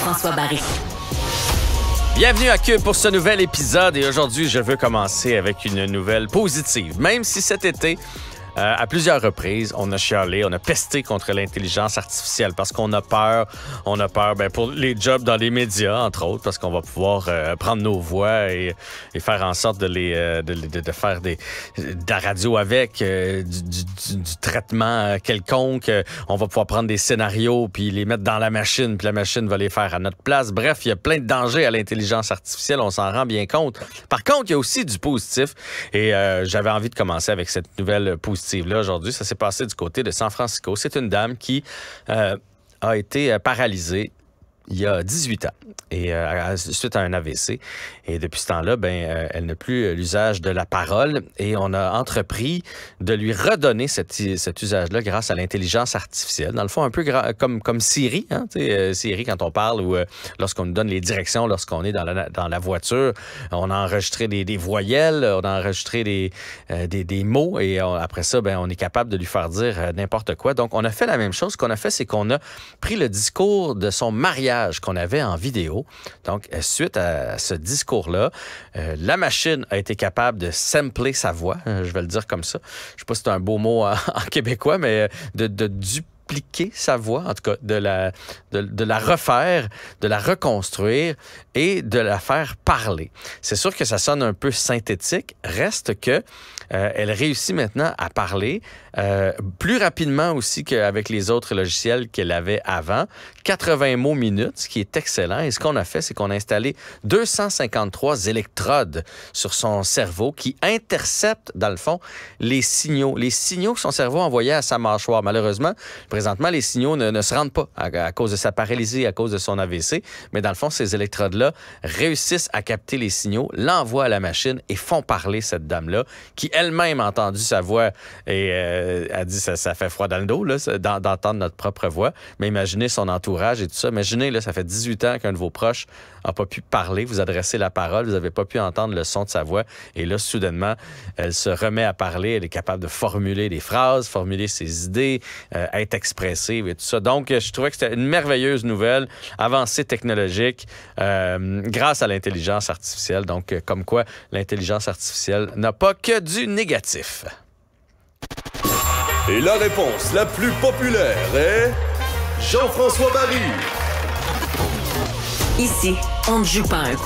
françois Barry. Bienvenue à Cube pour ce nouvel épisode et aujourd'hui je veux commencer avec une nouvelle positive. Même si cet été, euh, à plusieurs reprises, on a chialé, on a pesté contre l'intelligence artificielle parce qu'on a peur. On a peur ben, pour les jobs dans les médias, entre autres, parce qu'on va pouvoir euh, prendre nos voix et, faire en sorte de les euh, de, faire des, de la radio avec, du, du, du, traitement quelconque. On va pouvoir prendre des scénarios puis les mettre dans la machine, puis la machine va les faire à notre place. Bref, il y a plein de dangers à l'intelligence artificielle, on s'en rend bien compte. Par contre, il y a aussi du positif et j'avais envie de commencer avec cette nouvelle position là aujourd'hui. Ça s'est passé du côté de San Francisco. C'est une dame qui euh, a été euh, paralysée il y a 18 ans, et euh, suite à un AVC. Et depuis ce temps-là, ben, euh, elle n'a plus l'usage de la parole et on a entrepris de lui redonner cet, usage-là grâce à l'intelligence artificielle. Dans le fond, un peu comme, comme Siri. Hein, euh, Siri, quand on parle ou lorsqu'on nous donne les directions, lorsqu'on est dans la, dans la voiture, on a enregistré des, voyelles, on a enregistré des, des, mots et après ça, ben, on est capable de lui faire dire n'importe quoi. Donc, on a fait la même chose. Ce qu'on a fait, c'est qu'on a pris le discours de son mariage qu'on avait en vidéo. Donc, euh, suite à ce discours-là, euh, la machine a été capable de sampler sa voix, euh, je vais le dire comme ça. Je ne sais pas si c'est un beau mot en, québécois, mais de, duper appliquer sa voix, en tout cas de la, refaire, de la reconstruire et de la faire parler. C'est sûr que ça sonne un peu synthétique, reste que euh, elle réussit maintenant à parler euh, plus rapidement aussi qu'avec les autres logiciels qu'elle avait avant. 80 mots minutes, ce qui est excellent. Et ce qu'on a fait, c'est qu'on a installé 253 électrodes sur son cerveau qui interceptent, dans le fond, les signaux. Les signaux que son cerveau envoyait à sa mâchoire. Malheureusement, présentement, les signaux ne, ne se rendent pas à, cause de sa paralysie, à cause de son AVC. Mais dans le fond, ces électrodes-là réussissent à capter les signaux, l'envoient à la machine et font parler cette dame-là, qui elle-même a entendu sa voix et euh, a dit ça, fait froid dans le dos d'entendre notre propre voix. Mais imaginez son entourage et tout ça. Imaginez, là, ça fait 18 ans qu'un de vos proches n'a pas pu parler, vous adressez la parole, vous n'avez pas pu entendre le son de sa voix. Et là, soudainement, elle se remet à parler, elle est capable de formuler des phrases, formuler ses idées, euh, être être et tout ça. Donc, euh, je trouvais que c'était une merveilleuse nouvelle, avancée technologique euh, grâce à l'intelligence artificielle. Donc, euh, comme quoi, l'intelligence artificielle n'a pas que du négatif. Et la réponse la plus populaire est Jean-François Barry. Ici, on ne joue pas un coup.